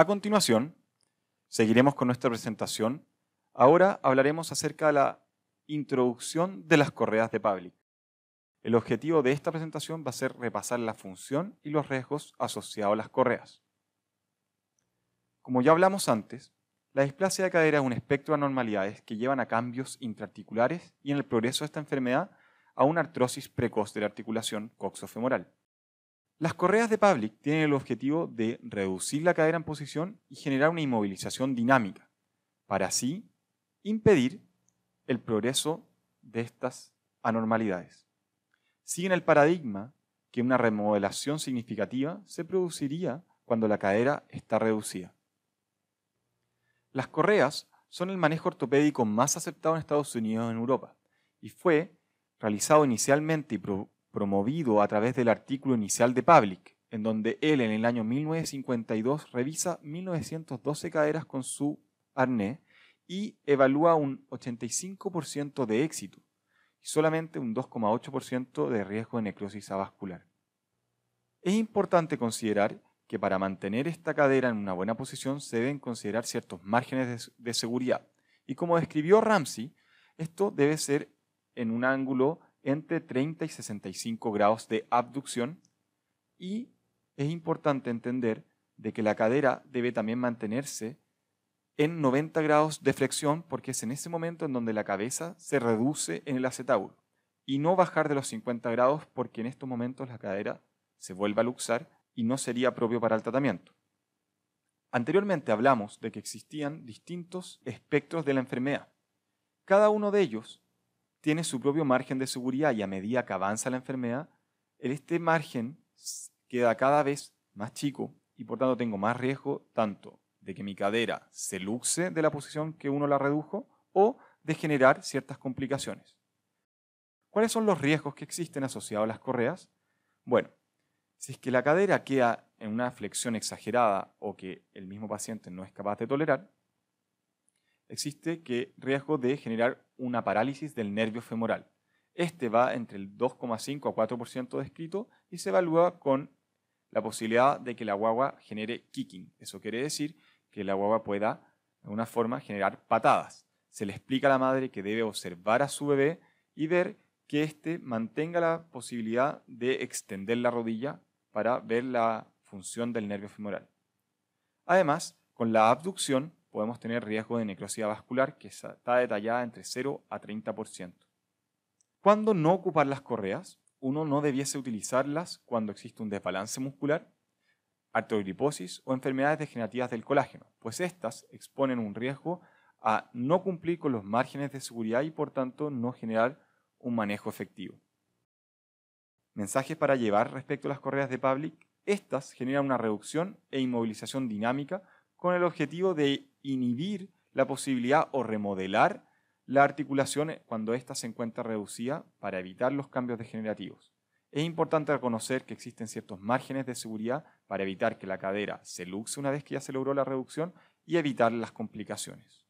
A continuación, seguiremos con nuestra presentación. Ahora hablaremos acerca de la introducción de las correas de Pavlik. El objetivo de esta presentación va a ser repasar la función y los riesgos asociados a las correas. Como ya hablamos antes, la displasia de cadera es un espectro de anormalidades que llevan a cambios intraarticulares y en el progreso de esta enfermedad a una artrosis precoz de la articulación coxofemoral, las correas de Pavlik tienen el objetivo de reducir la cadera en posición y generar una inmovilización dinámica, para así impedir el progreso de estas anormalidades. Siguen el paradigma que una remodelación significativa se produciría cuando la cadera está reducida. Las correas son el manejo ortopédico más aceptado en Estados Unidos y en Europa, y fue realizado inicialmente y promovido a través del artículo inicial de Public, en donde él en el año 1952 revisa 1912 caderas con su arnés y evalúa un 85% de éxito y solamente un 2,8% de riesgo de necrosis avascular. Es importante considerar que para mantener esta cadera en una buena posición se deben considerar ciertos márgenes de, de seguridad. Y como describió Ramsey, esto debe ser en un ángulo entre 30 y 65 grados de abducción y es importante entender de que la cadera debe también mantenerse en 90 grados de flexión porque es en ese momento en donde la cabeza se reduce en el acetábulo y no bajar de los 50 grados porque en estos momentos la cadera se vuelve a luxar y no sería propio para el tratamiento. Anteriormente hablamos de que existían distintos espectros de la enfermedad. Cada uno de ellos tiene su propio margen de seguridad y a medida que avanza la enfermedad, este margen queda cada vez más chico y por tanto tengo más riesgo tanto de que mi cadera se luxe de la posición que uno la redujo o de generar ciertas complicaciones. ¿Cuáles son los riesgos que existen asociados a las correas? Bueno, si es que la cadera queda en una flexión exagerada o que el mismo paciente no es capaz de tolerar, existe que riesgo de generar una parálisis del nervio femoral. Este va entre el 2,5 a 4% descrito y se evalúa con la posibilidad de que la guagua genere kicking. Eso quiere decir que la guagua pueda, de alguna forma, generar patadas. Se le explica a la madre que debe observar a su bebé y ver que éste mantenga la posibilidad de extender la rodilla para ver la función del nervio femoral. Además, con la abducción podemos tener riesgo de necrosis vascular que está detallada entre 0 a 30%. ¿Cuándo no ocupar las correas? Uno no debiese utilizarlas cuando existe un desbalance muscular, artrogriposis o enfermedades degenerativas del colágeno, pues estas exponen un riesgo a no cumplir con los márgenes de seguridad y por tanto no generar un manejo efectivo. Mensajes para llevar respecto a las correas de Public. Estas generan una reducción e inmovilización dinámica con el objetivo de inhibir la posibilidad o remodelar la articulación cuando ésta se encuentra reducida para evitar los cambios degenerativos. Es importante reconocer que existen ciertos márgenes de seguridad para evitar que la cadera se luxe una vez que ya se logró la reducción y evitar las complicaciones.